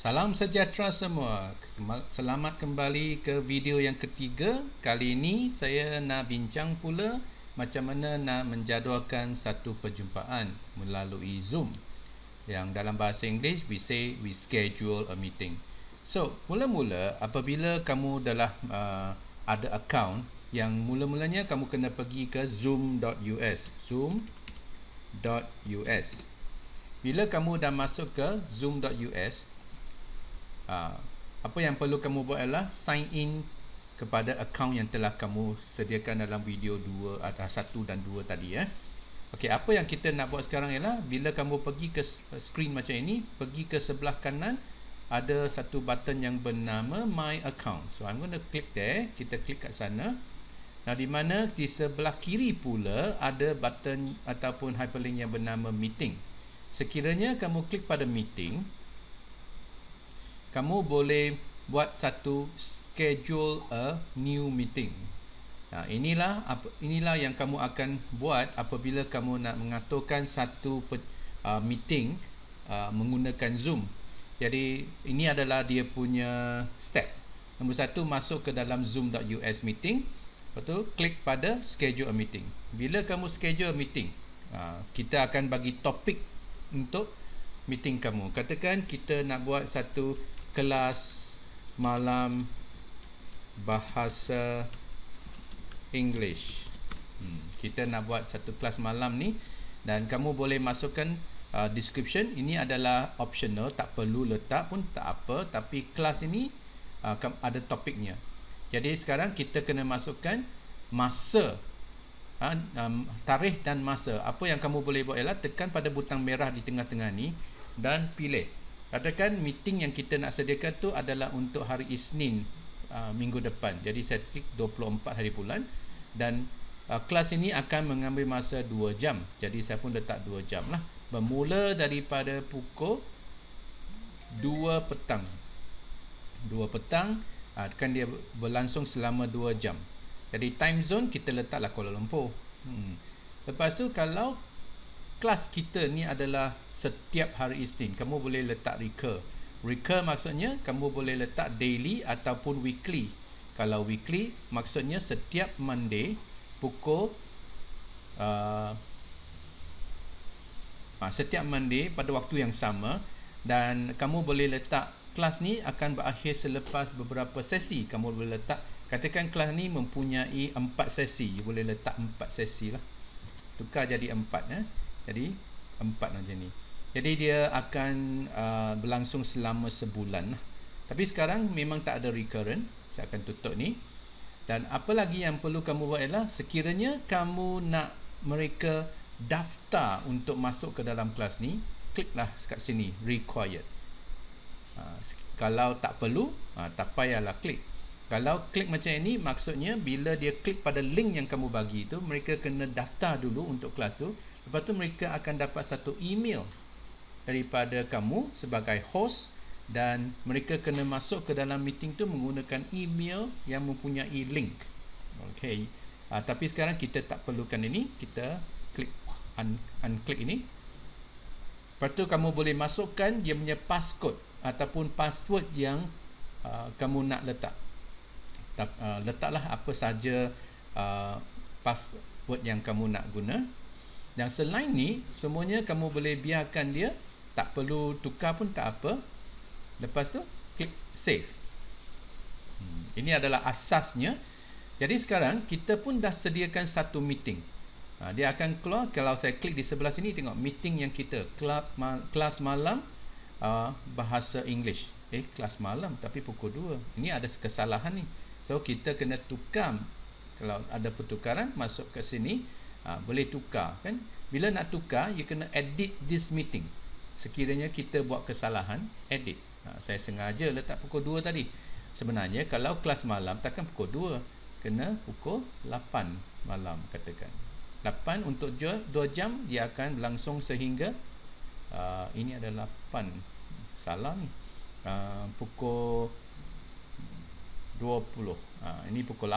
Salam sejahtera semua. Selamat kembali ke video yang ketiga. Kali ini saya nak bincang pula macam mana nak menjadualkan satu perjumpaan melalui Zoom. Yang dalam bahasa Inggeris we say we schedule a meeting. So, mula-mula apabila kamu dah uh, ada account yang mula-mulanya kamu kena pergi ke zoom.us. zoom.us. Bila kamu dah masuk ke zoom.us Ah, apa yang perlu kamu buat ialah sign in kepada account yang telah kamu sediakan dalam video 2 atau ah, satu dan 2 tadi ya. Eh. Okey, apa yang kita nak buat sekarang ialah bila kamu pergi ke screen macam ini, pergi ke sebelah kanan ada satu button yang bernama my account. So I'm going to click there. Kita klik kat sana. Nah, di mana di sebelah kiri pula ada button ataupun hyperlink yang bernama meeting. Sekiranya kamu klik pada meeting, kamu boleh buat satu schedule a new meeting. Nah, inilah apa inilah yang kamu akan buat apabila kamu nak mengaturkan satu uh, meeting uh, menggunakan Zoom. Jadi ini adalah dia punya step. Nombor satu masuk ke dalam zoom.us meeting, lepas tu klik pada schedule a meeting. Bila kamu schedule a meeting, uh, kita akan bagi topik untuk meeting kamu. Katakan kita nak buat satu kelas malam bahasa English. Hmm. Kita nak buat satu kelas malam ni dan kamu boleh masukkan uh, description. Ini adalah optional, tak perlu letak pun tak apa. Tapi kelas ini uh, ada topiknya. Jadi sekarang kita kena masukkan masa. Ha, um, tarikh dan masa Apa yang kamu boleh buat ialah Tekan pada butang merah di tengah-tengah ni Dan pilih Katakan meeting yang kita nak sediakan tu adalah untuk hari Isnin uh, minggu depan. Jadi saya klik 24 hari bulan dan uh, kelas ini akan mengambil masa 2 jam. Jadi saya pun letak 2 jam lah. Bermula daripada pukul 2 petang. 2 petang akan uh, kan dia berlangsung selama 2 jam. Jadi time zone kita letaklah Kuala Lumpur. Hmm. Lepas tu kalau kelas kita ni adalah setiap hari Isnin. Kamu boleh letak recur. Recur maksudnya kamu boleh letak daily ataupun weekly. Kalau weekly maksudnya setiap Monday pukul uh, ha, setiap Monday pada waktu yang sama dan kamu boleh letak kelas ni akan berakhir selepas beberapa sesi. Kamu boleh letak katakan kelas ni mempunyai 4 sesi. You boleh letak 4 sesi lah. Tukar jadi 4 eh. Jadi empat macam ni Jadi dia akan uh, berlangsung selama sebulan lah. Tapi sekarang memang tak ada recurrent Saya akan tutup ni Dan apa lagi yang perlu kamu buat ialah Sekiranya kamu nak mereka daftar untuk masuk ke dalam kelas ni Kliklah kat sini required uh, kalau tak perlu uh, tak payahlah klik kalau klik macam ini maksudnya bila dia klik pada link yang kamu bagi itu mereka kena daftar dulu untuk kelas tu Lepas tu mereka akan dapat satu email daripada kamu sebagai host dan mereka kena masuk ke dalam meeting tu menggunakan email yang mempunyai link. Okey. Uh, ah, tapi sekarang kita tak perlukan ini, kita klik un- unclick ini. Lepas tu kamu boleh masukkan dia punya passcode ataupun password yang uh, kamu nak letak. uh, letaklah apa saja uh, password yang kamu nak guna yang selain ni semuanya kamu boleh biarkan dia tak perlu tukar pun tak apa. Lepas tu klik save. Hmm, ini adalah asasnya. Jadi sekarang kita pun dah sediakan satu meeting. Ha, dia akan keluar kalau saya klik di sebelah sini tengok meeting yang kita club kelas malam ha, bahasa English. Eh kelas malam tapi pukul 2. Ini ada kesalahan ni. So kita kena tukar kalau ada pertukaran masuk ke sini ha, boleh tukar kan bila nak tukar you kena edit this meeting sekiranya kita buat kesalahan edit ha, saya sengaja letak pukul 2 tadi sebenarnya kalau kelas malam takkan pukul 2 kena pukul 8 malam katakan 8 untuk 2 jam dia akan berlangsung sehingga uh, ini ada 8 salah ni uh, pukul 20 uh, ini pukul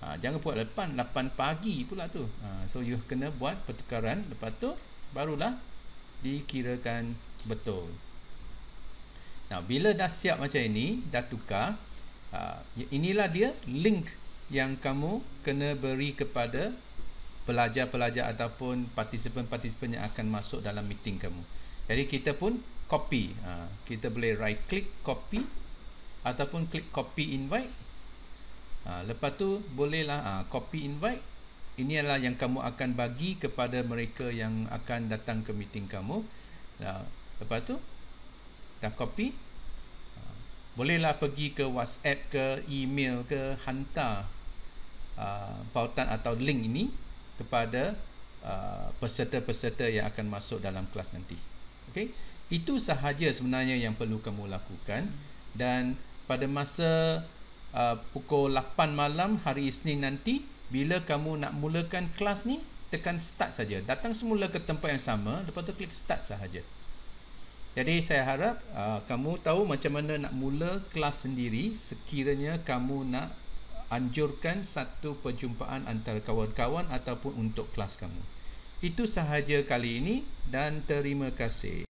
ha, jangan buat lepas 8 pagi pula tu ha, so you kena buat pertukaran lepas tu barulah dikirakan betul Nah, bila dah siap macam ini, dah tukar, ha, inilah dia link yang kamu kena beri kepada pelajar-pelajar ataupun partisipan-partisipan yang akan masuk dalam meeting kamu. Jadi kita pun copy, ha, kita boleh right click copy ataupun klik copy invite, Ha, lepas tu bolehlah ha, copy invite. Ini adalah yang kamu akan bagi kepada mereka yang akan datang ke meeting kamu. Ha, lepas tu dah copy. Ha, bolehlah pergi ke WhatsApp ke email ke hantar ha, pautan atau link ini kepada ha, peserta-peserta yang akan masuk dalam kelas nanti. Okay? Itu sahaja sebenarnya yang perlu kamu lakukan. Dan pada masa... Ah, pukul 8 malam hari Isnin nanti bila kamu nak mulakan kelas ni tekan start saja datang semula ke tempat yang sama lepas tu klik start sahaja jadi saya harap uh, kamu tahu macam mana nak mula kelas sendiri sekiranya kamu nak anjurkan satu perjumpaan antara kawan-kawan ataupun untuk kelas kamu itu sahaja kali ini dan terima kasih